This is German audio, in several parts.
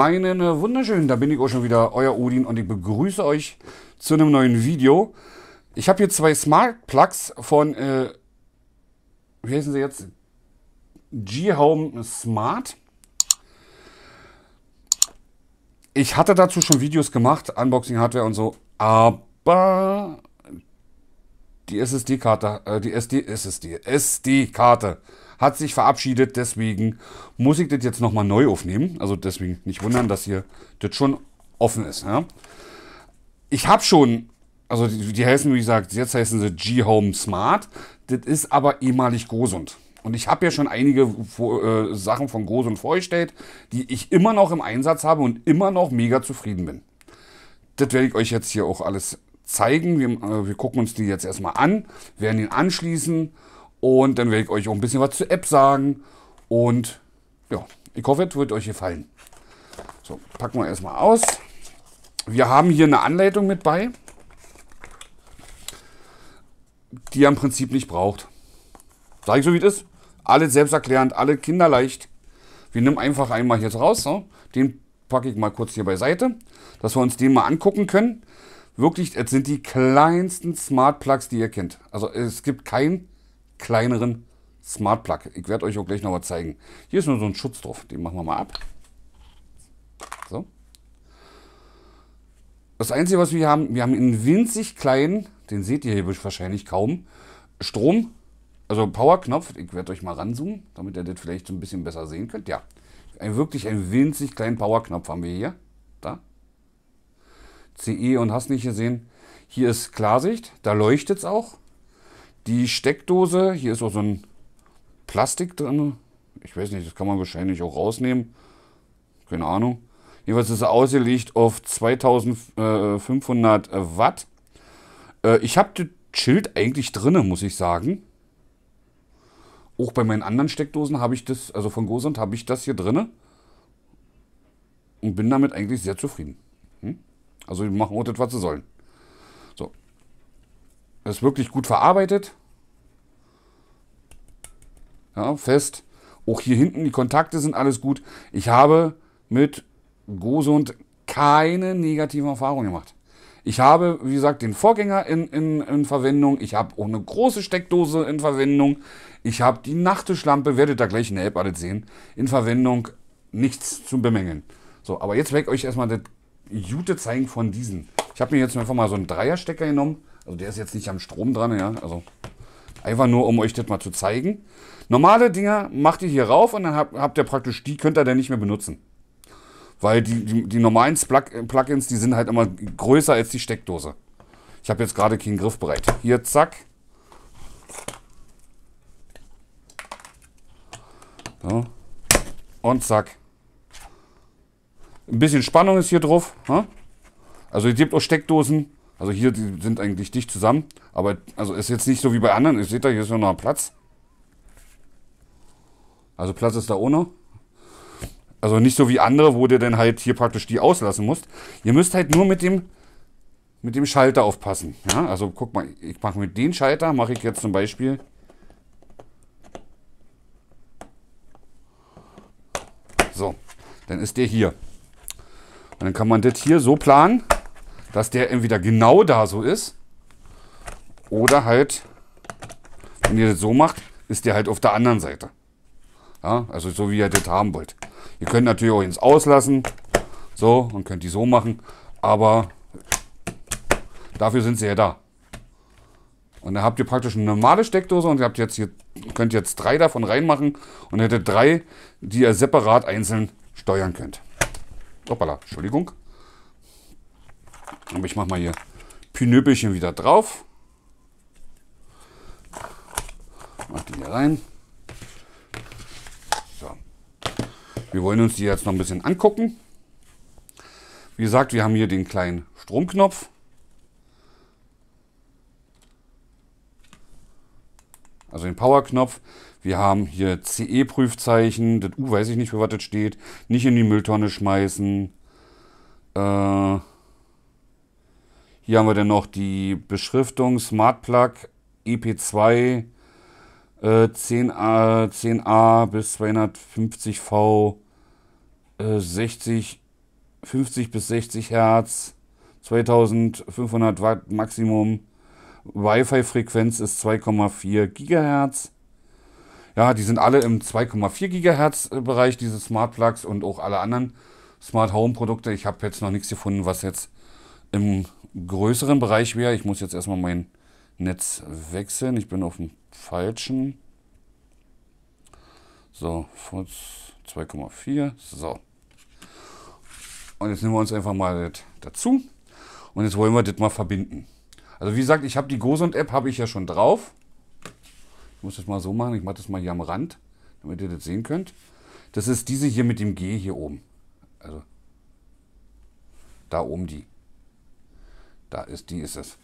Einen äh, wunderschönen, da bin ich auch schon wieder, euer Odin und ich begrüße euch zu einem neuen Video. Ich habe hier zwei Smart Plugs von, äh, wie heißen sie jetzt? G-Home Smart. Ich hatte dazu schon Videos gemacht, Unboxing Hardware und so, aber die SSD-Karte, äh, die SD, SSD, SD-Karte, sd karte hat sich verabschiedet, deswegen muss ich das jetzt nochmal neu aufnehmen. Also deswegen nicht wundern, dass hier das schon offen ist. Ja? Ich habe schon, also die, die, heißen, wie gesagt, jetzt heißen sie G-Home Smart. Das ist aber ehemalig Grosund. Und ich habe ja schon einige äh, Sachen von Grosund vorgestellt, die ich immer noch im Einsatz habe und immer noch mega zufrieden bin. Das werde ich euch jetzt hier auch alles zeigen. Wir, äh, wir gucken uns die jetzt erstmal an, werden ihn anschließen und dann werde ich euch auch ein bisschen was zur App sagen. Und ja, ich hoffe, es wird euch gefallen. So, packen wir erstmal aus. Wir haben hier eine Anleitung mit bei, die ihr im Prinzip nicht braucht. Sage ich so, wie es ist. Alle selbsterklärend, alle kinderleicht. Wir nehmen einfach einmal hier raus. So. Den packe ich mal kurz hier beiseite, dass wir uns den mal angucken können. Wirklich, es sind die kleinsten Smart Plugs, die ihr kennt. Also es gibt kein kleineren Smart Plug. Ich werde euch auch gleich noch mal zeigen. Hier ist nur so ein Schutz drauf. Den machen wir mal ab. So. Das Einzige, was wir haben, wir haben einen winzig kleinen, den seht ihr hier wahrscheinlich kaum, Strom, also Powerknopf. Ich werde euch mal ranzoomen, damit ihr das vielleicht so ein bisschen besser sehen könnt. Ja, ein, wirklich einen winzig kleinen Powerknopf haben wir hier. Da. CE und hast nicht gesehen. Hier ist Klarsicht, da leuchtet es auch. Die Steckdose, hier ist auch so ein Plastik drin. Ich weiß nicht, das kann man wahrscheinlich auch rausnehmen. Keine Ahnung. Jedenfalls ist er ausgelegt auf 2500 äh, Watt. Äh, ich habe das Schild eigentlich drin, muss ich sagen. Auch bei meinen anderen Steckdosen habe ich das, also von Gosund habe ich das hier drin. und bin damit eigentlich sehr zufrieden. Hm? Also die machen auch das, was sie sollen. Das ist wirklich gut verarbeitet. Ja, fest. Auch hier hinten die Kontakte sind alles gut. Ich habe mit Gosund keine negativen Erfahrungen gemacht. Ich habe, wie gesagt, den Vorgänger in, in, in Verwendung. Ich habe auch eine große Steckdose in Verwendung. Ich habe die Nachttischlampe, werdet ihr da gleich in der App alles sehen, in Verwendung. Nichts zu bemängeln. So, aber jetzt weg euch erstmal das gute Zeigen von diesen. Ich habe mir jetzt einfach mal so einen Dreierstecker genommen also der ist jetzt nicht am Strom dran, ja. Also einfach nur, um euch das mal zu zeigen. Normale Dinger macht ihr hier rauf und dann habt, habt ihr praktisch, die könnt ihr dann nicht mehr benutzen. Weil die, die, die normalen Plug äh, Plugins, die sind halt immer größer als die Steckdose. Ich habe jetzt gerade keinen Griff bereit. Hier, zack. So. Und zack. Ein bisschen Spannung ist hier drauf. Also ihr habt auch Steckdosen, also hier die sind eigentlich dicht zusammen. Aber also ist jetzt nicht so wie bei anderen. Ihr seht da, hier ist noch Platz. Also Platz ist da ohne. Also nicht so wie andere, wo du dann halt hier praktisch die auslassen musst. Ihr müsst halt nur mit dem, mit dem Schalter aufpassen. Ja? Also guck mal, ich mache mit dem Schalter, mache ich jetzt zum Beispiel... So, dann ist der hier. Und dann kann man das hier so planen, dass der entweder genau da so ist oder halt, wenn ihr das so macht, ist der halt auf der anderen Seite. Ja, also so wie ihr das haben wollt. Ihr könnt natürlich auch ins Auslassen, so, und könnt die so machen, aber dafür sind sie ja da. Und dann habt ihr praktisch eine normale Steckdose und ihr habt jetzt hier, könnt jetzt drei davon reinmachen und hättet drei, die ihr separat einzeln steuern könnt. Hoppala, Entschuldigung. Aber ich mache mal hier Pinöbelchen wieder drauf. Mach die hier rein. So. Wir wollen uns die jetzt noch ein bisschen angucken. Wie gesagt, wir haben hier den kleinen Stromknopf. Also den Powerknopf. Wir haben hier CE-Prüfzeichen. Das U weiß ich nicht, für was das steht. Nicht in die Mülltonne schmeißen. Äh, hier haben wir dann noch die Beschriftung Smart Plug EP2 äh, 10A, äh, 10A bis 250V, äh, 60, 50 bis 60 Hertz, 2500 Watt Maximum. Wi-Fi-Frequenz ist 2,4 Gigahertz. Ja, die sind alle im 2,4 Gigahertz äh, Bereich, diese Smart Plugs und auch alle anderen Smart Home Produkte. Ich habe jetzt noch nichts gefunden, was jetzt im größeren Bereich wäre. Ich muss jetzt erstmal mein Netz wechseln. Ich bin auf dem falschen. So, 2,4. So. Und jetzt nehmen wir uns einfach mal das dazu. Und jetzt wollen wir das mal verbinden. Also wie gesagt, ich habe die Gosund-App, habe ich ja schon drauf. Ich muss das mal so machen. Ich mache das mal hier am Rand, damit ihr das sehen könnt. Das ist diese hier mit dem G hier oben. Also da oben die. Da ist, die ist es.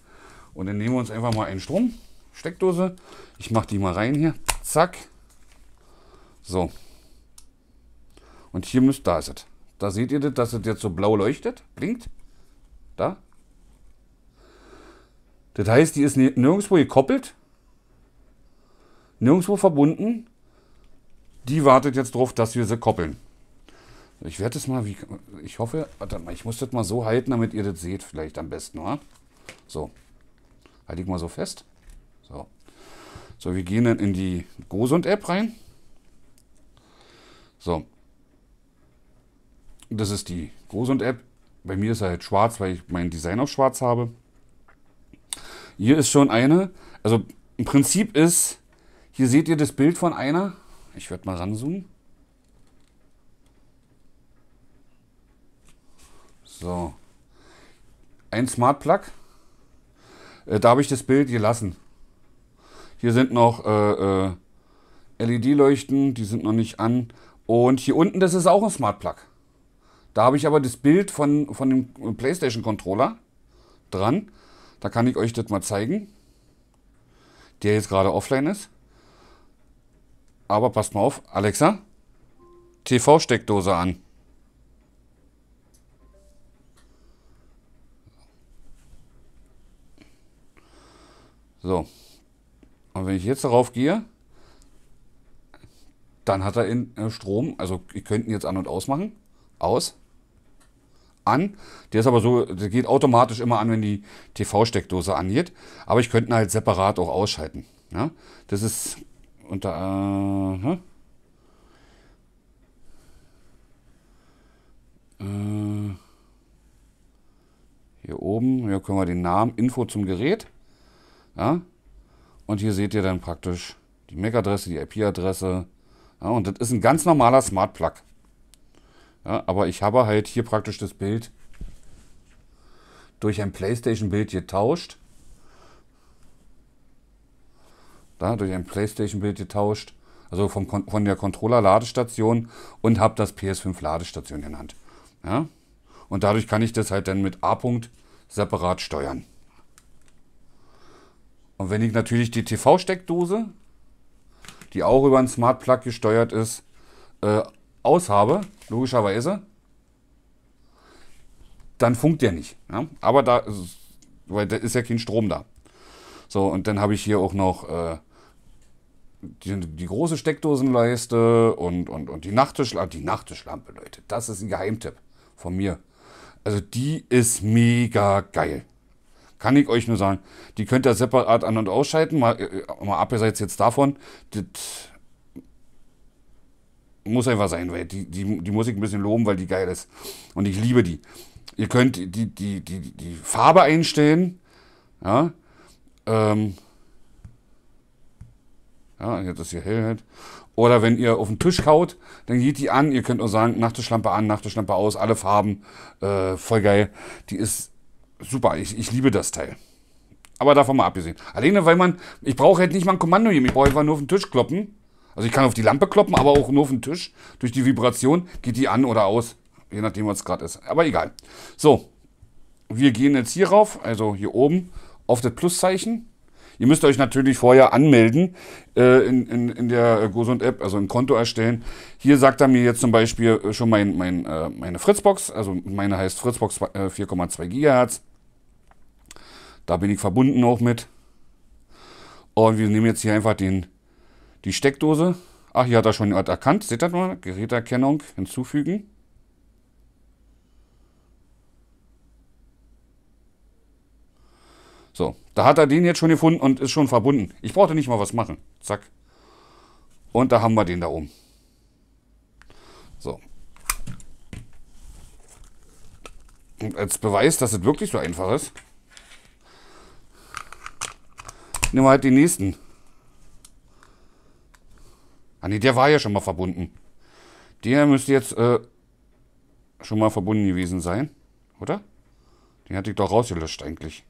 Und dann nehmen wir uns einfach mal einen Strom, Steckdose. Ich mache die mal rein hier. Zack. So. Und hier müsst, da ist es. Da seht ihr das, dass es jetzt so blau leuchtet, blinkt. Da. Das heißt, die ist nirgendwo gekoppelt, nirgendwo verbunden. Die wartet jetzt darauf, dass wir sie koppeln. Ich werde das mal, wie, ich hoffe, warte mal, ich muss das mal so halten, damit ihr das seht vielleicht am besten, oder? So, halte ich mal so fest. So, so wir gehen dann in die Gosund-App rein. So, das ist die Gosund-App. Bei mir ist er halt schwarz, weil ich mein Design auch schwarz habe. Hier ist schon eine, also im Prinzip ist, hier seht ihr das Bild von einer. Ich werde mal ranzoomen. So. Ein Smart Plug. Äh, da habe ich das Bild gelassen. Hier sind noch äh, äh LED-Leuchten, die sind noch nicht an. Und hier unten, das ist auch ein Smart Plug. Da habe ich aber das Bild von, von dem PlayStation-Controller dran. Da kann ich euch das mal zeigen. Der jetzt gerade offline ist. Aber passt mal auf, Alexa, TV-Steckdose an. So. Und wenn ich jetzt darauf gehe, dann hat er in äh, Strom, also ich könnte ihn jetzt an und aus machen. Aus. An. Der ist aber so, der geht automatisch immer an, wenn die TV-Steckdose angeht. Aber ich könnte ihn halt separat auch ausschalten. Ja? Das ist unter. Äh, ne? äh, Hier oben, hier können wir den Namen, Info zum Gerät. Ja? Und hier seht ihr dann praktisch die MAC-Adresse, die IP-Adresse. Ja, und das ist ein ganz normaler Smart Plug. Ja, aber ich habe halt hier praktisch das Bild durch ein PlayStation-Bild getauscht. Da, durch ein PlayStation-Bild getauscht. Also vom, von der Controller-Ladestation und habe das PS5-Ladestation genannt. Ja? Und dadurch kann ich das halt dann mit A-Punkt separat steuern. Und wenn ich natürlich die TV-Steckdose, die auch über einen Smart Plug gesteuert ist, äh, aushabe, logischerweise, dann funkt der nicht. Ja? Aber da ist, weil da ist ja kein Strom da. So, und dann habe ich hier auch noch äh, die, die, große Steckdosenleiste und, und, und die Nachttischlampe. Die Nachttischlampe, Leute, das ist ein Geheimtipp von mir. Also die ist mega geil. Kann ich euch nur sagen. Die könnt ihr separat an- und ausschalten, mal, äh, äh, mal abseits jetzt davon. Das muss einfach sein, weil die, die, die muss ich ein bisschen loben, weil die geil ist. Und ich liebe die. Ihr könnt die, die, die, die Farbe einstellen. Ja. Ähm. Ja, jetzt ist hier Hellheit. Halt. Oder wenn ihr auf den Tisch kaut, dann geht die an. Ihr könnt auch sagen, Nachttischlampe an, Nachttischlampe aus, alle Farben. Äh, voll geil. Die ist super, ich, ich liebe das Teil. Aber davon mal abgesehen. Alleine, weil man, ich brauche halt nicht mal ein Kommando hier, ich brauche einfach nur auf den Tisch kloppen. Also ich kann auf die Lampe kloppen, aber auch nur auf den Tisch. Durch die Vibration geht die an oder aus, je nachdem, was gerade ist. Aber egal. So, wir gehen jetzt hier rauf, also hier oben, auf das Pluszeichen. Ihr müsst euch natürlich vorher anmelden äh, in, in, in der äh, Gosund-App, also ein Konto erstellen. Hier sagt er mir jetzt zum Beispiel äh, schon mein, mein, äh, meine Fritzbox, also meine heißt Fritzbox 4,2 äh, GHz. Da bin ich verbunden auch mit. Und wir nehmen jetzt hier einfach den, die Steckdose. Ach, hier hat er schon hat erkannt. Seht ihr mal? Geräterkennung hinzufügen. So, da hat er den jetzt schon gefunden und ist schon verbunden. Ich brauchte nicht mal was machen. Zack. Und da haben wir den da oben. So. Und als Beweis, dass es wirklich so einfach ist, Nehmen wir halt den nächsten. Ah ne, der war ja schon mal verbunden. Der müsste jetzt äh, schon mal verbunden gewesen sein, oder? Den hatte ich doch rausgelöscht eigentlich.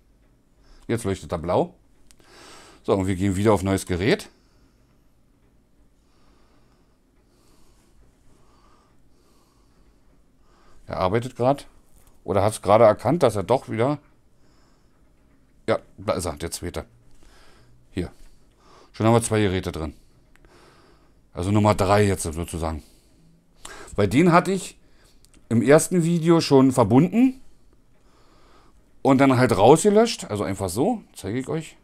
Jetzt leuchtet er blau. So, und wir gehen wieder auf neues Gerät. Er arbeitet gerade. Oder hat es gerade erkannt, dass er doch wieder... Ja, da ist er, der zweite. Schon haben wir zwei Geräte drin. Also Nummer drei jetzt sozusagen. Bei denen hatte ich im ersten Video schon verbunden und dann halt rausgelöscht. Also einfach so, zeige ich euch.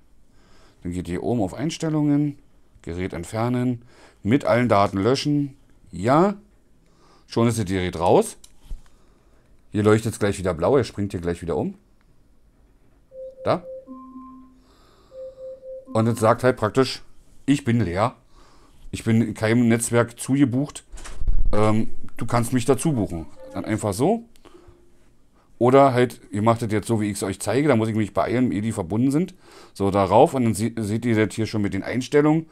Dann geht ihr oben auf Einstellungen, Gerät entfernen, mit allen Daten löschen. Ja, schon ist das Gerät raus. Hier leuchtet es gleich wieder blau, er springt hier gleich wieder um. Da. Und das sagt halt praktisch, ich bin leer. Ich bin in keinem Netzwerk zugebucht. Ähm, du kannst mich dazu buchen. Dann einfach so. Oder halt, ihr macht das jetzt so, wie ich es euch zeige. Da muss ich mich beeilen, ehe die verbunden sind. So darauf. Und dann se seht ihr das hier schon mit den Einstellungen.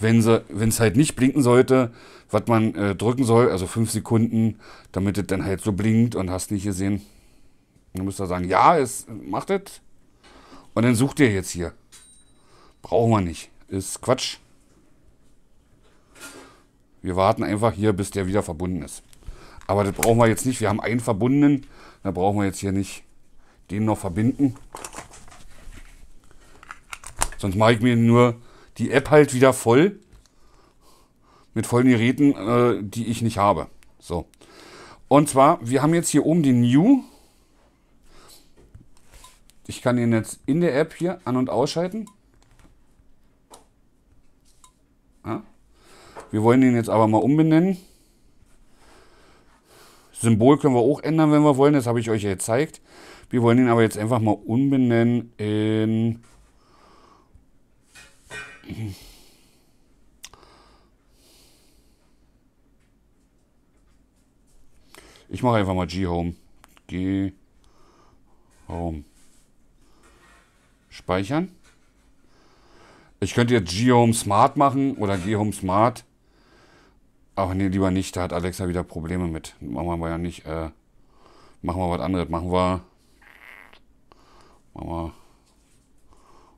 Wenn es halt nicht blinken sollte, was man äh, drücken soll, also fünf Sekunden, damit es dann halt so blinkt und hast nicht gesehen. Dann müsst ihr sagen, ja, es macht es. Und dann sucht ihr jetzt hier. Brauchen wir nicht. Ist Quatsch. Wir warten einfach hier, bis der wieder verbunden ist. Aber das brauchen wir jetzt nicht. Wir haben einen verbundenen. Da brauchen wir jetzt hier nicht den noch verbinden. Sonst mache ich mir nur die App halt wieder voll mit vollen Geräten, äh, die ich nicht habe. So. Und zwar, wir haben jetzt hier oben den New. Ich kann den jetzt in der App hier an- und ausschalten. Wir wollen den jetzt aber mal umbenennen. Symbol können wir auch ändern, wenn wir wollen. Das habe ich euch ja gezeigt. Wir wollen ihn aber jetzt einfach mal umbenennen in... Ich mache einfach mal G-Home. G-Home. Speichern. Ich könnte jetzt G-Home Smart machen oder G-Home Smart. Ach nee, lieber nicht. Da hat Alexa wieder Probleme mit. Machen wir ja nicht. Äh, machen wir was anderes. Machen wir. Machen wir.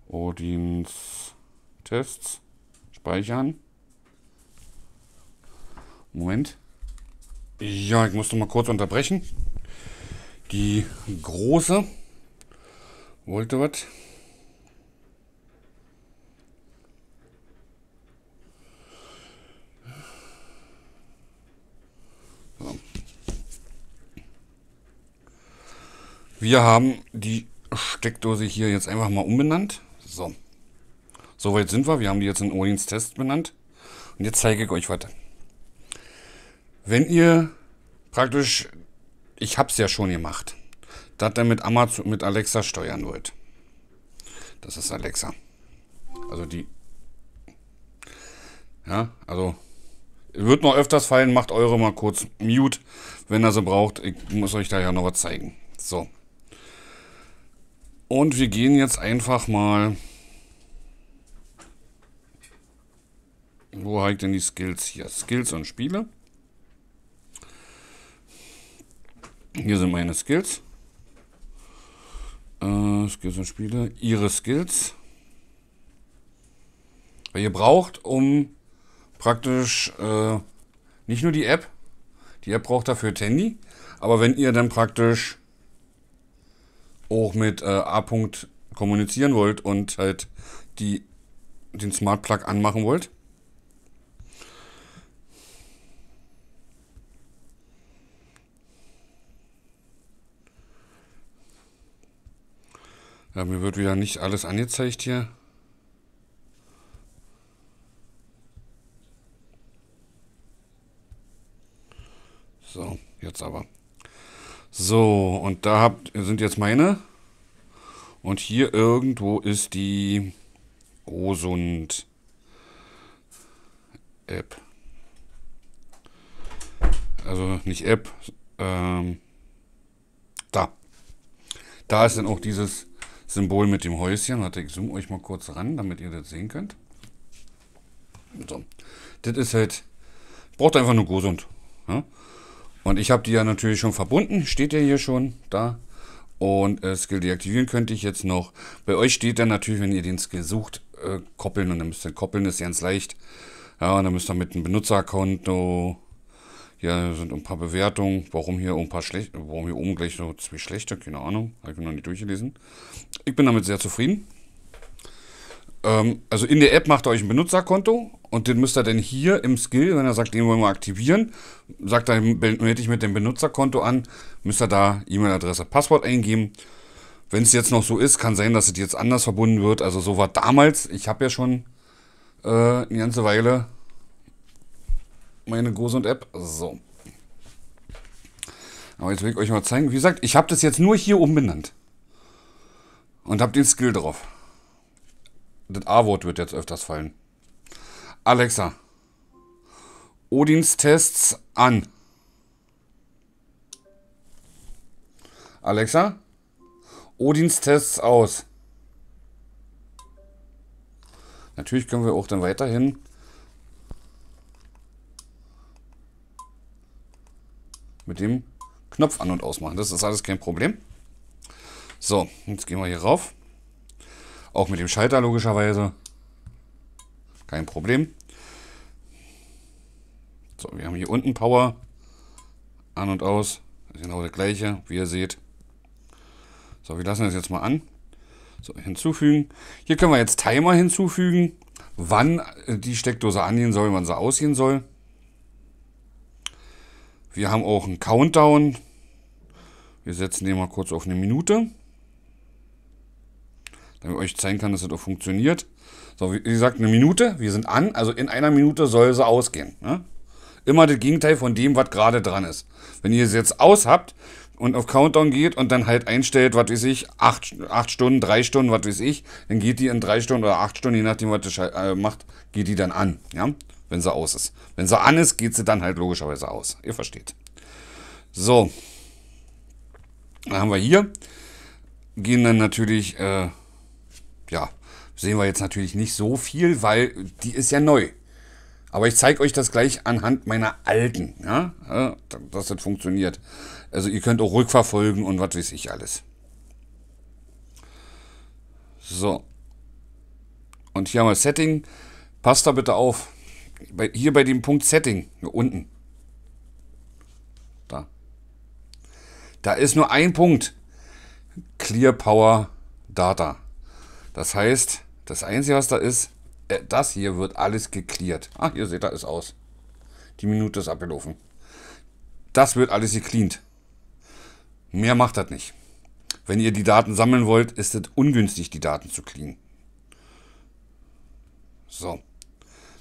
Odins Tests. Speichern. Moment. Ja, ich musste mal kurz unterbrechen. Die große wollte was. Wir haben die Steckdose hier jetzt einfach mal umbenannt. So. Soweit sind wir. Wir haben die jetzt in Odins Test benannt. Und jetzt zeige ich euch was. Wenn ihr praktisch, ich habe es ja schon gemacht, das dann mit Amazon, mit Alexa steuern wollt. Das ist Alexa. Also die. Ja, also wird noch öfters fallen. Macht eure mal kurz mute, wenn ihr sie braucht. Ich muss euch da ja noch was zeigen. So. Und wir gehen jetzt einfach mal. Wo habe ich denn die Skills hier? Skills und Spiele. Hier sind meine Skills. Äh, Skills und Spiele. Ihre Skills. Weil ihr braucht, um praktisch äh, nicht nur die App. Die App braucht dafür Handy. Aber wenn ihr dann praktisch auch mit äh, A. -Punkt kommunizieren wollt und halt die, den Smart Plug anmachen wollt. Ja, mir wird wieder nicht alles angezeigt hier. So, jetzt aber. So, und da habt, sind jetzt meine. Und hier irgendwo ist die Osund App. Also nicht App. Ähm, da. Da ist dann auch dieses Symbol mit dem Häuschen. Warte, ich zoome euch mal kurz ran, damit ihr das sehen könnt. So. Das ist halt. Braucht einfach nur Gosund. Ja? Ne? Und ich habe die ja natürlich schon verbunden, steht ja hier schon da. Und äh, Skill deaktivieren könnte ich jetzt noch. Bei euch steht dann natürlich, wenn ihr den Skill sucht, äh, koppeln. Und dann müsst ihr koppeln, ist ganz leicht. Ja, und dann müsst ihr mit einem Benutzerkonto. Hier sind ein paar Bewertungen. Warum hier ein paar schlechte, warum hier oben gleich so zwei schlechte, keine Ahnung. Habe ich noch nicht durchgelesen. Ich bin damit sehr zufrieden. Ähm, also in der App macht ihr euch ein Benutzerkonto und den müsst ihr dann hier im Skill, wenn er sagt, den wollen wir aktivieren, sagt er, melde ich mit dem Benutzerkonto an, müsst ihr da E-Mail-Adresse, Passwort eingeben. Wenn es jetzt noch so ist, kann sein, dass es jetzt anders verbunden wird. Also so war damals. Ich habe ja schon äh, eine ganze Weile meine GoSund-App. So. Aber jetzt will ich euch mal zeigen. Wie gesagt, ich habe das jetzt nur hier oben benannt. Und habe den Skill drauf. Das A-Wort wird jetzt öfters fallen. Alexa. Odins Tests an. Alexa. Odins Tests aus. Natürlich können wir auch dann weiterhin mit dem Knopf an und ausmachen. Das ist alles kein Problem. So, jetzt gehen wir hier rauf. Auch mit dem Schalter logischerweise. Kein Problem. So, wir haben hier unten Power. An und aus. Ist genau der gleiche, wie ihr seht. So, wir lassen das jetzt mal an. So, hinzufügen. Hier können wir jetzt Timer hinzufügen, wann äh, die Steckdose angehen soll, wann sie ausgehen soll. Wir haben auch einen Countdown. Wir setzen den mal kurz auf eine Minute damit ich euch zeigen kann, dass das auch funktioniert. So, wie gesagt, eine Minute, wir sind an, also in einer Minute soll sie ausgehen. Ne? Immer das Gegenteil von dem, was gerade dran ist. Wenn ihr es jetzt aus habt und auf Countdown geht und dann halt einstellt, was weiß ich, 8, 8 Stunden, 3 Stunden, was weiß ich, dann geht die in 3 Stunden oder 8 Stunden, je nachdem, was ihr äh, macht, geht die dann an, ja, wenn sie aus ist. Wenn sie an ist, geht sie dann halt logischerweise aus. Ihr versteht. So, dann haben wir hier, gehen dann natürlich... Äh, ja, sehen wir jetzt natürlich nicht so viel, weil die ist ja neu. Aber ich zeige euch das gleich anhand meiner alten, ja, dass das funktioniert. Also ihr könnt auch rückverfolgen und was weiß ich alles. So. Und hier haben wir Setting. Passt da bitte auf. Bei, hier bei dem Punkt Setting, hier unten. Da. Da ist nur ein Punkt. Clear Power Data. Das heißt, das Einzige, was da ist, äh, das hier wird alles geklärt. Ach, ihr seht, da ist aus. Die Minute ist abgelaufen. Das wird alles gecleant. Mehr macht das nicht. Wenn ihr die Daten sammeln wollt, ist es ungünstig, die Daten zu cleanen. So.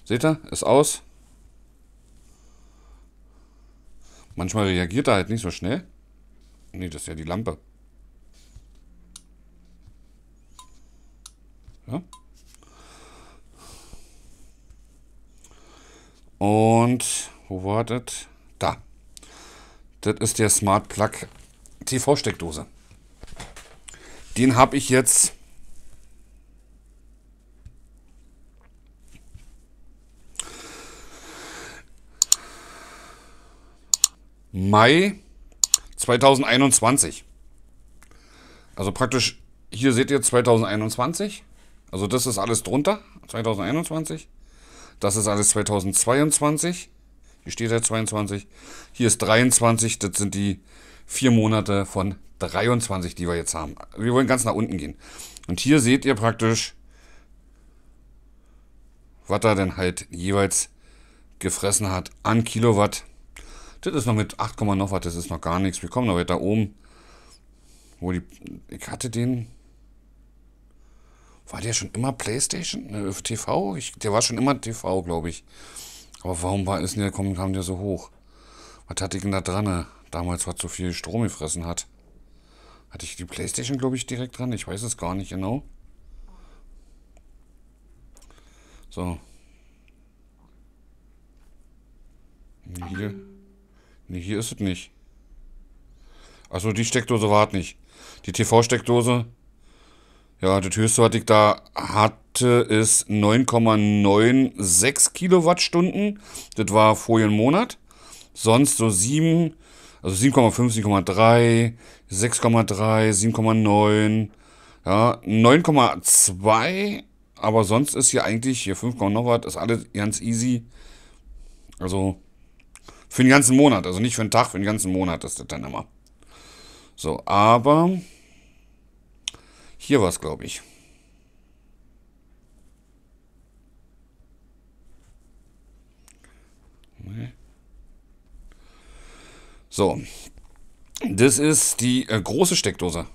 Seht ihr? Ist aus. Manchmal reagiert er halt nicht so schnell. Ne, das ist ja die Lampe. Und wo war das? Da. Das ist der Smart Plug TV-Steckdose. Den habe ich jetzt Mai 2021. Also praktisch, hier seht ihr 2021. Also das ist alles drunter, 2021. Das ist alles 2022. Hier steht ja 22. Hier ist 23. Das sind die vier Monate von 23, die wir jetzt haben. Wir wollen ganz nach unten gehen. Und hier seht ihr praktisch, was er denn halt jeweils gefressen hat an Kilowatt. Das ist noch mit 8, noch was, das ist noch gar nichts. Wir kommen noch weiter oben. Wo die, ich hatte den war der schon immer Playstation? Ne, äh, TV? Ich, der war schon immer TV, glaube ich. Aber warum war, ist denn der, kam der so hoch? Was hatte ich denn da dran? Ne? Damals, was so viel Strom gefressen hat. Hatte ich die Playstation, glaube ich, direkt dran? Ich weiß es gar nicht genau. So. Nee, hier, nee, hier ist es nicht. Also die Steckdose war es nicht. Die TV-Steckdose ja, das höchste, was ich da hatte, ist 9,96 Kilowattstunden. Das war vorher einen Monat. Sonst so 7, also 7,5, 7,3, 6,3, 7,9, ja, 9,2. Aber sonst ist hier eigentlich, hier 5, noch was, ist alles ganz easy. Also für den ganzen Monat, also nicht für den Tag, für den ganzen Monat ist das dann immer. So, aber hier war es, glaube ich. So. Das ist die äh, große Steckdose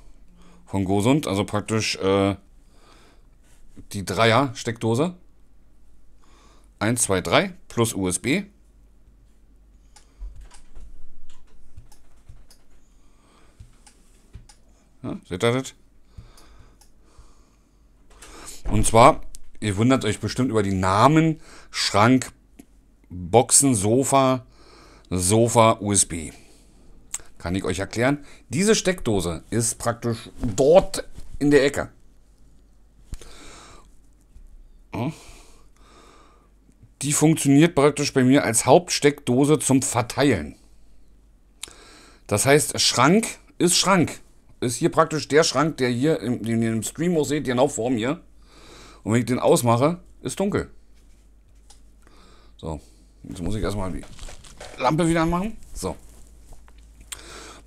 von Gosund. Also praktisch äh, die Dreier-Steckdose. 1, 2, 3 plus USB. Ja, seht ihr das? Und zwar, ihr wundert euch bestimmt über die Namen Schrank, Boxen, Sofa, Sofa, USB. Kann ich euch erklären? Diese Steckdose ist praktisch dort in der Ecke. Die funktioniert praktisch bei mir als Hauptsteckdose zum Verteilen. Das heißt, Schrank ist Schrank. Ist hier praktisch der Schrank, der hier in, den ihr Stream auch seht, genau vor mir. Und wenn ich den ausmache, ist dunkel. So, jetzt muss ich erstmal die Lampe wieder anmachen. So.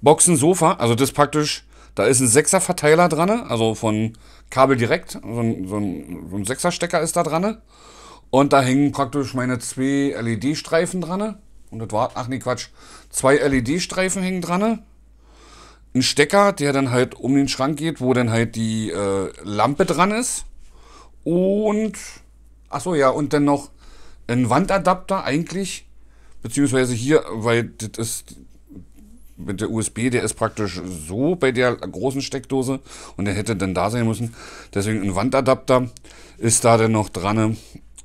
Boxen, Sofa, also das praktisch, da ist ein 6er Verteiler dran, also von Kabel direkt, so ein, so ein, so ein 6er Stecker ist da dran. Und da hängen praktisch meine zwei LED-Streifen dran. Und das war, ach nee, Quatsch, zwei LED-Streifen hängen dran. Ein Stecker, der dann halt um den Schrank geht, wo dann halt die äh, Lampe dran ist und, achso ja, und dann noch ein Wandadapter eigentlich, beziehungsweise hier, weil das ist mit der USB, der ist praktisch so bei der großen Steckdose und der hätte dann da sein müssen. Deswegen ein Wandadapter ist da dann noch dran.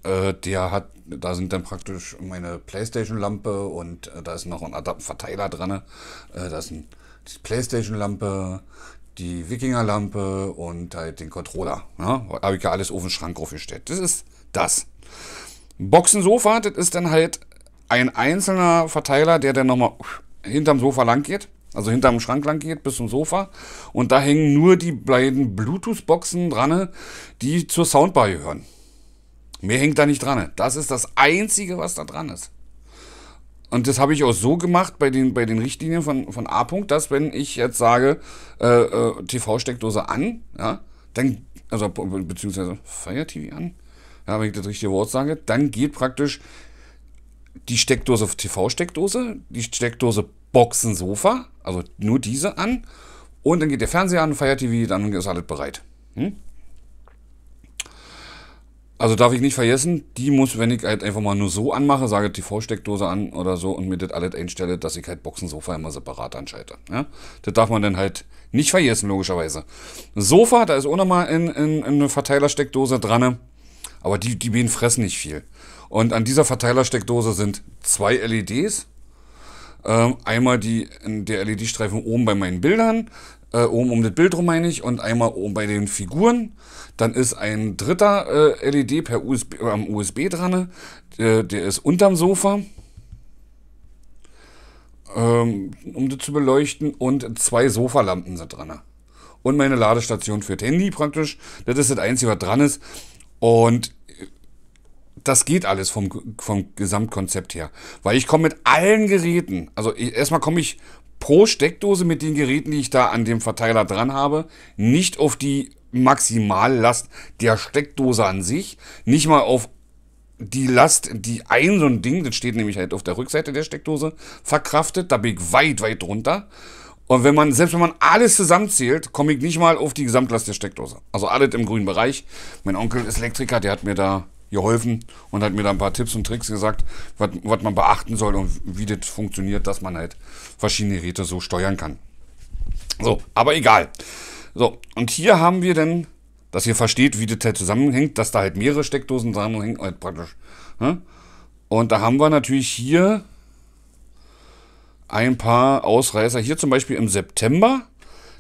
Äh, der hat, da sind dann praktisch meine Playstation-Lampe und äh, da ist noch ein Adapterverteiler dran. Äh, da ist die Playstation-Lampe, die Wikingerlampe und halt den Controller. Ne? Habe ich ja alles auf den Schrank aufgestellt. Das ist das. Boxensofa, das ist dann halt ein einzelner Verteiler, der dann nochmal hinterm Sofa lang geht. Also hinterm Schrank lang geht bis zum Sofa. Und da hängen nur die beiden Bluetooth-Boxen dran, die zur Soundbar gehören. Mehr hängt da nicht dran. Das ist das Einzige, was da dran ist. Und das habe ich auch so gemacht bei den, bei den Richtlinien von, von A. -Punkt, dass wenn ich jetzt sage, äh, äh, TV-Steckdose an, ja, dann, also beziehungsweise Fire TV an, ja, wenn ich das richtige Wort sage, dann geht praktisch die Steckdose TV-Steckdose, die Steckdose Boxen-Sofa, also nur diese an, und dann geht der Fernseher an, Fire TV, dann ist alles bereit. Hm? Also darf ich nicht vergessen, die muss, wenn ich halt einfach mal nur so anmache, sage TV-Steckdose an oder so und mir das alles einstelle, dass ich halt Boxensofa immer separat anschalte. Ja? Das darf man dann halt nicht vergessen, logischerweise. Sofa, da ist auch nochmal in, in, in eine Verteilersteckdose dran, aber die, die beiden fressen nicht viel. Und an dieser Verteilersteckdose sind zwei LEDs. Ähm, einmal die, der LED-Streifen oben bei meinen Bildern, äh, oben um das Bild rum meine ich, und einmal oben bei den Figuren. Dann ist ein dritter äh, LED per USB, äh, am USB dran. Der, der ist unterm Sofa, ähm, um das zu beleuchten. Und zwei Sofalampen sind dran. Und meine Ladestation für das Handy praktisch. Das ist das Einzige, was dran ist. Und äh, das geht alles vom, vom Gesamtkonzept her. Weil ich komme mit allen Geräten. Also erstmal komme ich pro Steckdose mit den Geräten, die ich da an dem Verteiler dran habe, nicht auf die Maximallast der Steckdose an sich, nicht mal auf die Last, die ein so ein Ding, das steht nämlich halt auf der Rückseite der Steckdose, verkraftet. Da bin ich weit, weit drunter. Und wenn man, selbst wenn man alles zusammenzählt, komme ich nicht mal auf die Gesamtlast der Steckdose. Also alles im grünen Bereich. Mein Onkel ist Elektriker, der hat mir da geholfen und hat mir da ein paar Tipps und Tricks gesagt, was man beachten soll und wie das funktioniert, dass man halt verschiedene Geräte so steuern kann. So, aber egal. So, und hier haben wir denn, dass ihr versteht, wie das halt zusammenhängt, dass da halt mehrere Steckdosen zusammenhängen, halt praktisch. Ne? Und da haben wir natürlich hier ein paar Ausreißer. Hier zum Beispiel im September,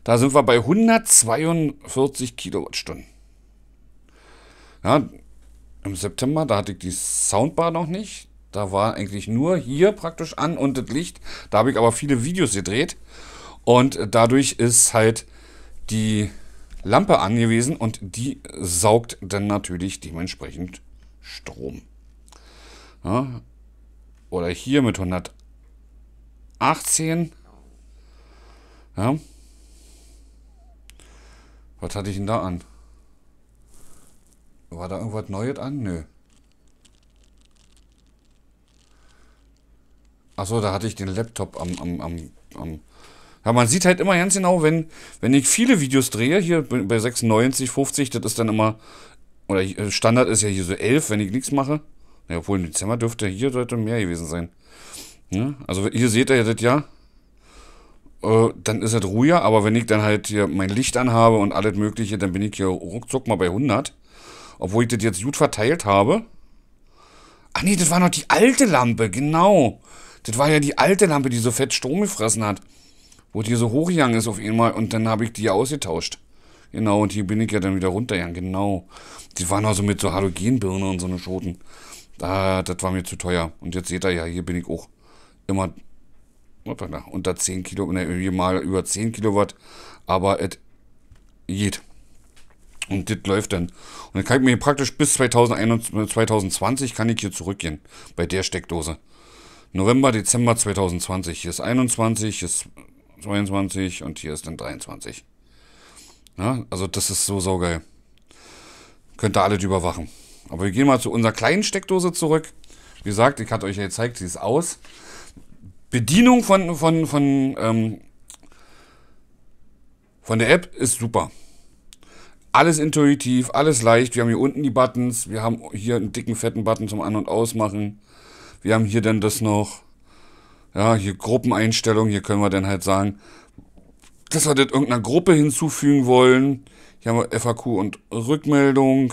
da sind wir bei 142 Kilowattstunden. Ja, im September, da hatte ich die Soundbar noch nicht. Da war eigentlich nur hier praktisch an und das Licht. Da habe ich aber viele Videos gedreht. Und dadurch ist halt die Lampe angewiesen und die saugt dann natürlich dementsprechend Strom. Ja. Oder hier mit 118. Ja. Was hatte ich denn da an? War da irgendwas Neues an? Nö. Achso, da hatte ich den Laptop am, am, am, am. Ja, man sieht halt immer ganz genau, wenn, wenn ich viele Videos drehe, hier bei 96, 50, das ist dann immer, oder äh, Standard ist ja hier so 11, wenn ich nichts mache. Ja, obwohl im Dezember dürfte hier sollte mehr gewesen sein. Ja, ne? also hier seht ihr das ja. Äh, dann ist es ruhiger, aber wenn ich dann halt hier mein Licht anhabe und alles mögliche, dann bin ich hier ruckzuck mal bei 100. Obwohl ich das jetzt gut verteilt habe. Ach nee, das war noch die alte Lampe, genau. Das war ja die alte Lampe, die so fett Strom gefressen hat. Wo die so hochgegangen ist auf einmal und dann habe ich die ausgetauscht. Genau, und hier bin ich ja dann wieder runtergegangen, genau. Die waren also mit so Halogenbirne und so eine Schoten. Ah, das war mir zu teuer. Und jetzt seht ihr ja, hier bin ich auch immer unter 10 Kilowatt, ne, mal über 10 Kilowatt. Aber es geht. Und das läuft dann. Und dann kann ich mir praktisch bis 2021, 2020 äh, kann ich hier zurückgehen. Bei der Steckdose. November, Dezember 2020. Hier ist 21, hier ist 22 und hier ist dann 23. Ja, also das ist so saugeil. Könnt ihr alles überwachen. Aber wir gehen mal zu unserer kleinen Steckdose zurück. Wie gesagt, ich hatte euch ja gezeigt, sie ist aus. Bedienung von, von, von, ähm, von der App ist super. Alles intuitiv, alles leicht. Wir haben hier unten die Buttons. Wir haben hier einen dicken, fetten Button zum An- und Ausmachen. Wir haben hier dann das noch. Ja, hier Gruppeneinstellungen. Hier können wir dann halt sagen, dass wir das irgendeiner Gruppe hinzufügen wollen. Hier haben wir FAQ und Rückmeldung.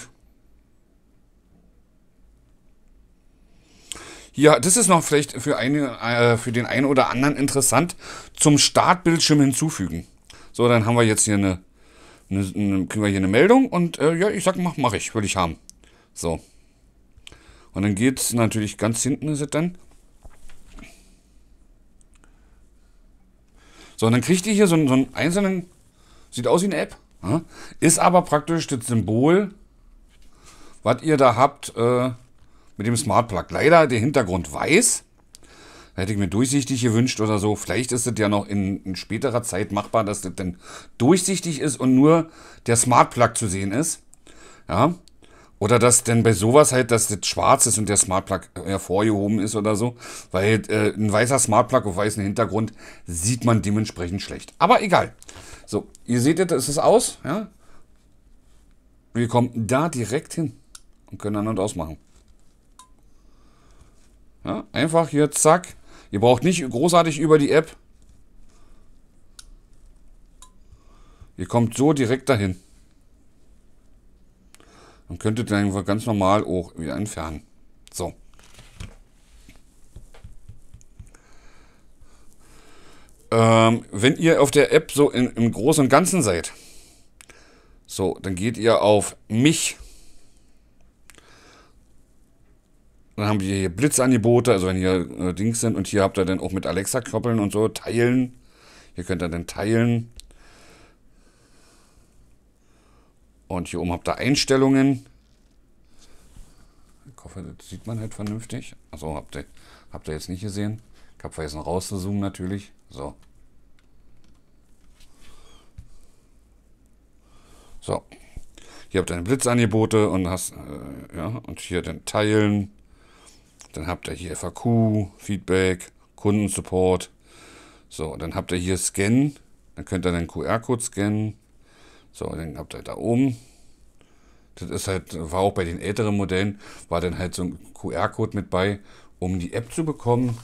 Ja, das ist noch vielleicht für, eine, äh, für den einen oder anderen interessant. Zum Startbildschirm hinzufügen. So, dann haben wir jetzt hier eine eine, kriegen wir hier eine Meldung und äh, ja, ich sag, mach, mach ich, würde ich haben. So. Und dann geht es natürlich ganz hinten ist es dann. So, und dann kriegt ihr hier so, so einen einzelnen, sieht aus wie eine App, ist aber praktisch das Symbol, was ihr da habt äh, mit dem Smart Plug. Leider der Hintergrund weiß, hätte ich mir durchsichtig gewünscht oder so. Vielleicht ist es ja noch in, in, späterer Zeit machbar, dass das dann durchsichtig ist und nur der Smart Plug zu sehen ist. Ja. Oder dass denn bei sowas halt, dass das schwarz ist und der Smart Plug äh, hervorgehoben ist oder so. Weil äh, ein weißer Smart Plug auf weißem Hintergrund sieht man dementsprechend schlecht. Aber egal. So, ihr seht jetzt, es ist aus. Ja. Wir kommen da direkt hin und können an und ausmachen. Ja, einfach hier, zack. Ihr braucht nicht großartig über die App. Ihr kommt so direkt dahin. Und könntet dann ganz normal auch wieder entfernen. So. Ähm, wenn ihr auf der App so in, im Großen und Ganzen seid, so, dann geht ihr auf mich. Dann haben wir hier Blitzangebote, also wenn hier äh, Dings sind. Und hier habt ihr dann auch mit Alexa koppeln und so, teilen. Hier könnt ihr dann teilen. Und hier oben habt ihr Einstellungen. Ich hoffe, das sieht man halt vernünftig. Achso, habt ihr, habt ihr jetzt nicht gesehen. Ich habe vergessen rauszuzoomen natürlich. So. So. Hier habt ihr dann Blitzangebote und hast, äh, ja, und hier dann teilen. Dann habt ihr hier FAQ, Feedback, Kundensupport. So, dann habt ihr hier Scan. Dann könnt ihr den QR-Code scannen. So, dann habt ihr da oben. Das ist halt, war auch bei den älteren Modellen, war dann halt so ein QR-Code mit bei, um die App zu bekommen.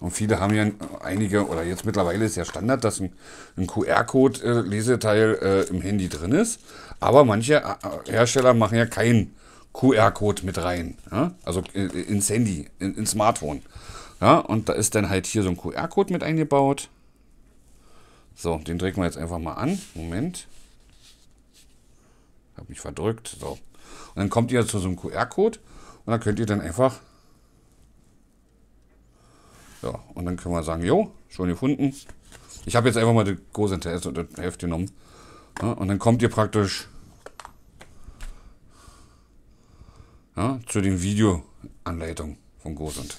Und viele haben ja einige, oder jetzt mittlerweile ist ja Standard, dass ein, ein QR-Code-Leseteil äh, äh, im Handy drin ist. Aber manche äh, äh, Hersteller machen ja keinen QR-Code mit rein. Ja? Also äh, ins Handy, ins Smartphone. Ja? Und da ist dann halt hier so ein QR-Code mit eingebaut. So, den drücken wir jetzt einfach mal an. Moment. Hab mich verdrückt. So. Und dann kommt ihr zu so einem QR-Code und dann könnt ihr dann einfach. Ja, und dann können wir sagen, jo, schon gefunden. Ich habe jetzt einfach mal die große und die Hälfte genommen. Ja, und dann kommt ihr praktisch ja, zu den Videoanleitungen von Gosund.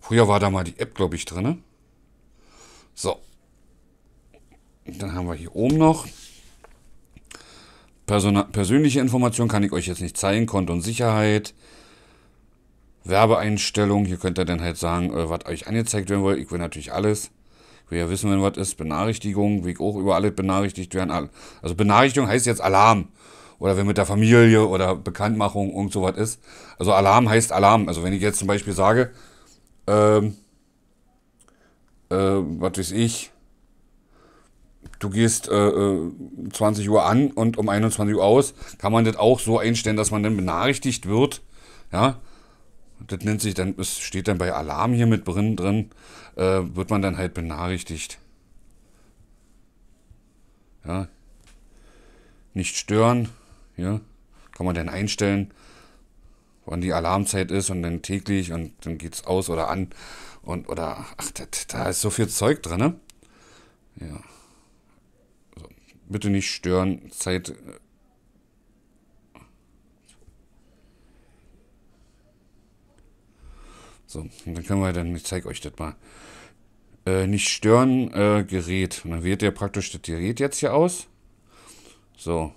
Früher war da mal die App, glaube ich, drin. So. dann haben wir hier oben noch. Persona persönliche Informationen kann ich euch jetzt nicht zeigen. Konto und Sicherheit. Werbeeinstellung. Hier könnt ihr dann halt sagen, äh, was euch angezeigt werden will. Ich will natürlich alles. Ich will ja wissen, wenn was ist. Benachrichtigung. Will ich auch über alle benachrichtigt werden. Also Benachrichtigung heißt jetzt Alarm oder wenn mit der Familie oder Bekanntmachung irgend sowas ist. Also Alarm heißt Alarm. Also wenn ich jetzt zum Beispiel sage, ähm, äh, was weiß ich, du gehst äh, 20 äh, Uhr an und um 21 Uhr aus, kann man das auch so einstellen, dass man dann benachrichtigt wird. Ja, das nennt sich dann, es steht dann bei Alarm hier mit drin, drin äh, wird man dann halt benachrichtigt. Ja, nicht stören. Hier kann man dann einstellen, wann die Alarmzeit ist und dann täglich und dann geht es aus oder an und oder ach, das, da ist so viel Zeug drin, ne? Ja. Also, bitte nicht stören, Zeit. Äh, so, und dann können wir dann, ich zeige euch das mal. Äh, nicht stören, äh, Gerät. Und dann wählt ihr praktisch das Gerät jetzt hier aus. So,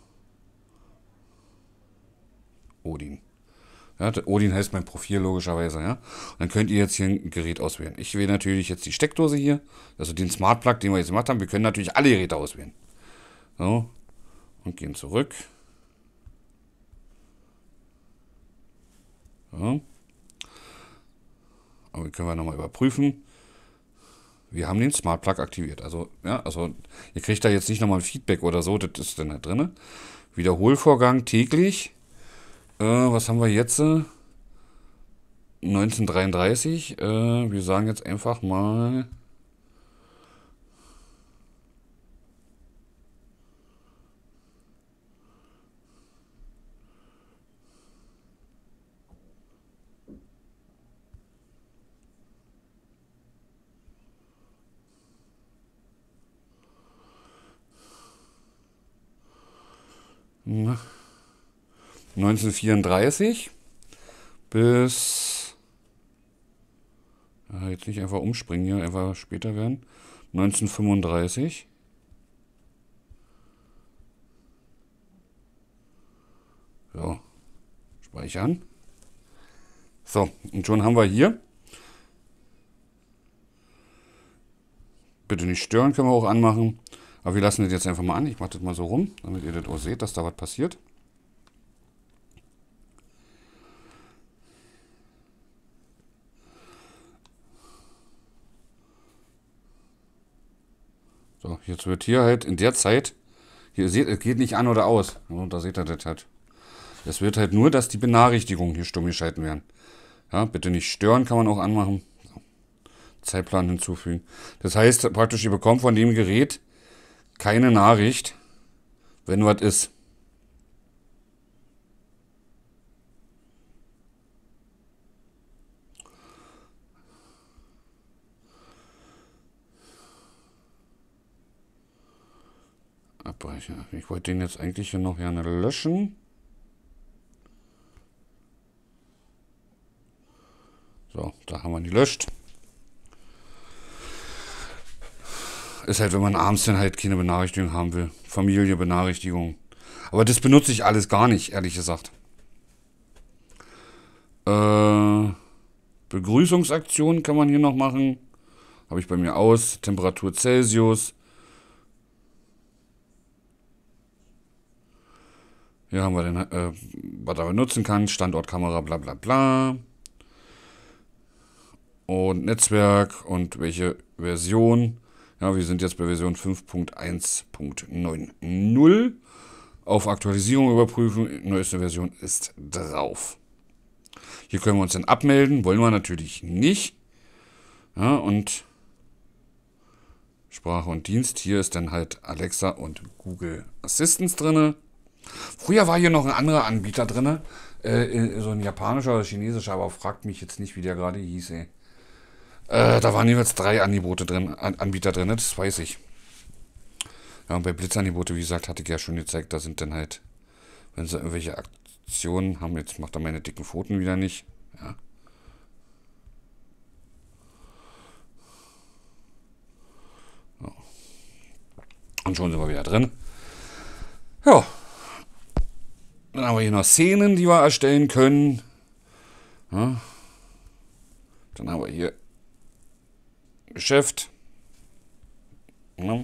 Odin. Ja, Odin heißt mein Profil logischerweise, ja. Und dann könnt ihr jetzt hier ein Gerät auswählen. Ich wähle natürlich jetzt die Steckdose hier, also den Smart Plug, den wir jetzt gemacht haben. Wir können natürlich alle Geräte auswählen. So, und gehen zurück. So. Aber können wir nochmal überprüfen. Wir haben den Smart Plug aktiviert. Also, ja, also ihr kriegt da jetzt nicht nochmal ein Feedback oder so, das ist dann da drin. Wiederholvorgang täglich. Äh, was haben wir jetzt? 1933. Äh, wir sagen jetzt einfach mal. Na. 1934 bis. Jetzt nicht einfach umspringen hier, einfach später werden. 1935. So, speichern. So, und schon haben wir hier. Bitte nicht stören, können wir auch anmachen. Aber wir lassen das jetzt einfach mal an. Ich mache das mal so rum, damit ihr das auch seht, dass da was passiert. So, jetzt wird hier halt in der Zeit, hier seht, es geht nicht an oder aus. So, da seht ihr das halt. Es wird halt nur, dass die Benachrichtigungen hier stumm geschalten werden. Ja, bitte nicht stören, kann man auch anmachen. So. Zeitplan hinzufügen. Das heißt praktisch, ihr bekommt von dem Gerät keine Nachricht, wenn was ist. Speicher. Ich wollte den jetzt eigentlich hier noch gerne löschen. So, da haben wir ihn gelöscht. Ist halt, wenn man abends dann halt keine Benachrichtigung haben will. Familie, Benachrichtigung. Aber das benutze ich alles gar nicht, ehrlich gesagt. Äh, Begrüßungsaktionen kann man hier noch machen. Habe ich bei mir aus. Temperatur Celsius. Hier haben wir den, äh, was er benutzen kann, Standortkamera, bla bla bla. Und Netzwerk und welche Version. Ja, wir sind jetzt bei Version 5.1.90. Auf Aktualisierung überprüfen, neueste Version ist drauf. Hier können wir uns dann abmelden, wollen wir natürlich nicht. Ja, und Sprache und Dienst, hier ist dann halt Alexa und Google Assistance drinne. Früher war hier noch ein anderer Anbieter drin, äh, so ein japanischer oder chinesischer, aber fragt mich jetzt nicht, wie der gerade hieß, ey. Äh, da waren jeweils drei Angebote drin, An Anbieter drin, das weiß ich. Ja, und bei Blitzangebote, wie gesagt, hatte ich ja schon gezeigt, da sind dann halt, wenn sie irgendwelche Aktionen haben, jetzt macht er meine dicken Pfoten wieder nicht. Ja. Und schon sind wir wieder drin. Ja. Dann haben wir hier noch Szenen, die wir erstellen können. Ja. Dann haben wir hier Geschäft. Ja.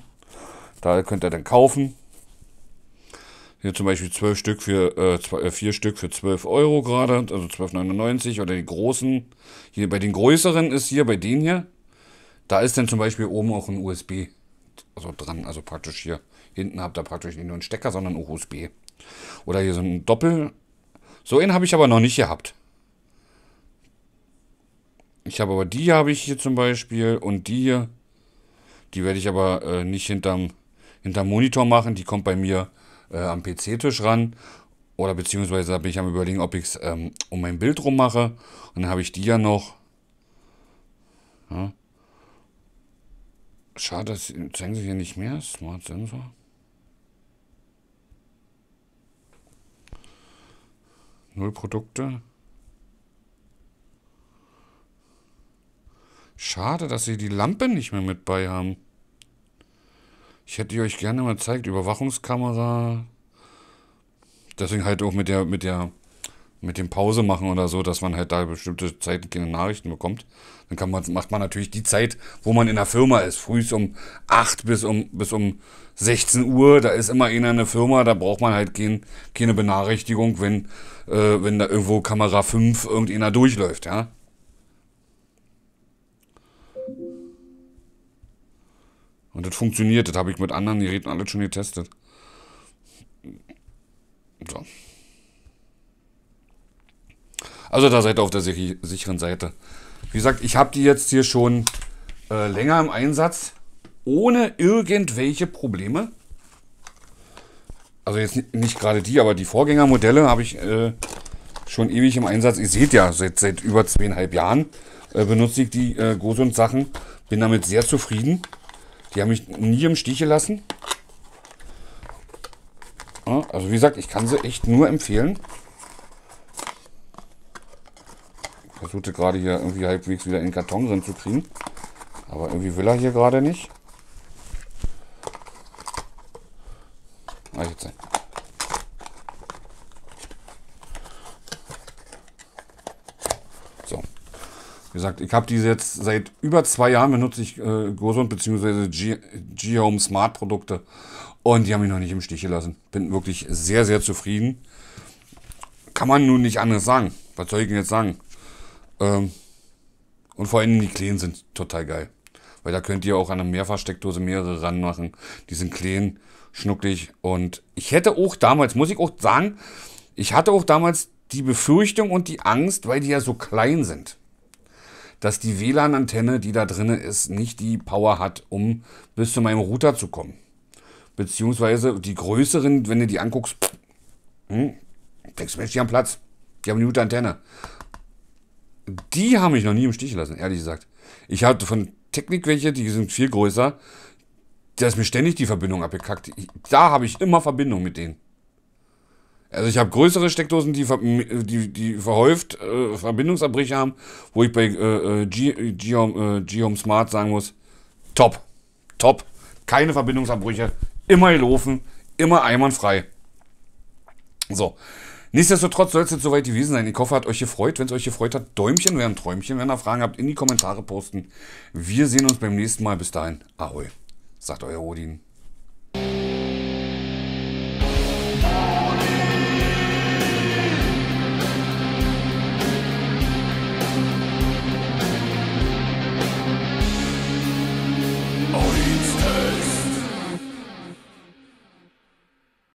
Da könnt ihr dann kaufen. Hier zum Beispiel 12 Stück für, äh, 4 äh, Stück für 12 Euro gerade, also 12,99 oder die großen. Hier bei den größeren ist hier, bei denen hier, da ist dann zum Beispiel oben auch ein USB also dran, also praktisch hier. Hinten habt ihr praktisch nicht nur einen Stecker, sondern auch USB. Oder hier so ein Doppel. So einen habe ich aber noch nicht gehabt. Ich habe aber die hier habe ich hier zum Beispiel und die hier. Die werde ich aber äh, nicht hinterm, hinterm Monitor machen. Die kommt bei mir äh, am PC-Tisch ran. Oder beziehungsweise da bin ich am überlegen, ob ich es ähm, um mein Bild rum mache. Und dann habe ich die ja noch. Ja. Schade, das zeigen sie hier nicht mehr. Smart Sensor. Null Produkte. Schade, dass sie die Lampe nicht mehr mit bei haben. Ich hätte die euch gerne mal gezeigt. Überwachungskamera. Deswegen halt auch mit der, mit der, mit dem Pause machen oder so, dass man halt da bestimmte Zeiten keine Nachrichten bekommt. Dann kann man, macht man natürlich die Zeit, wo man in der Firma ist. Frühs um 8 bis um, bis um 16 Uhr. Da ist immer einer in der Firma. Da braucht man halt kein, keine Benachrichtigung, wenn äh, wenn da irgendwo Kamera 5 irgendeiner durchläuft, ja. Und das funktioniert, das habe ich mit anderen Geräten alles schon getestet. So. Also da seid ihr auf der sicheren Seite. Wie gesagt, ich habe die jetzt hier schon äh, länger im Einsatz, ohne irgendwelche Probleme also jetzt nicht gerade die, aber die Vorgängermodelle habe ich äh, schon ewig im Einsatz. Ihr seht ja, seit, seit über zweieinhalb Jahren äh, benutze ich die äh, Gosund Sachen. Bin damit sehr zufrieden. Die haben mich nie im Stich gelassen. Ja, also wie gesagt, ich kann sie echt nur empfehlen. Ich versuchte gerade hier irgendwie halbwegs wieder in den Karton drin zu kriegen. Aber irgendwie will er hier gerade nicht. Nein, jetzt nicht. So. Wie gesagt, ich habe diese jetzt seit über zwei Jahren benutze ich äh, Gosund bzw. G-Home Smart Produkte und die haben mich noch nicht im Stich gelassen. Bin wirklich sehr, sehr zufrieden. Kann man nun nicht anders sagen. Was soll ich denn jetzt sagen? Ähm, und vor allem die Kleen sind total geil. Weil da könnt ihr auch an eine Mehrfachsteckdose mehrere ranmachen. Die sind Kleen schnucklig. Und ich hätte auch damals, muss ich auch sagen, ich hatte auch damals die Befürchtung und die Angst, weil die ja so klein sind, dass die WLAN-Antenne, die da drin ist, nicht die Power hat, um bis zu meinem Router zu kommen. Beziehungsweise die größeren, wenn du die anguckst, pff, hm, denkst Mensch, die haben Platz. Die haben eine gute Antenne. Die haben mich noch nie im Stich gelassen, ehrlich gesagt. Ich hatte von Technik welche, die sind viel größer. Da ist mir ständig die Verbindung abgekackt. Ich, da habe ich immer Verbindung mit denen. Also ich habe größere Steckdosen, die, äh, die, die verhäuft äh, Verbindungsabbrüche haben, wo ich bei äh, G-Home äh, äh Smart sagen muss, top, top, keine Verbindungsabbrüche, immer gelaufen, immer einwandfrei. So, nichtsdestotrotz soll es jetzt soweit gewesen sein. Ich hoffe, hat euch gefreut. Wenn es euch gefreut hat, Däumchen wären Träumchen. Wenn ihr Fragen habt, in die Kommentare posten. Wir sehen uns beim nächsten Mal. Bis dahin, ahoi sagt euer Odin.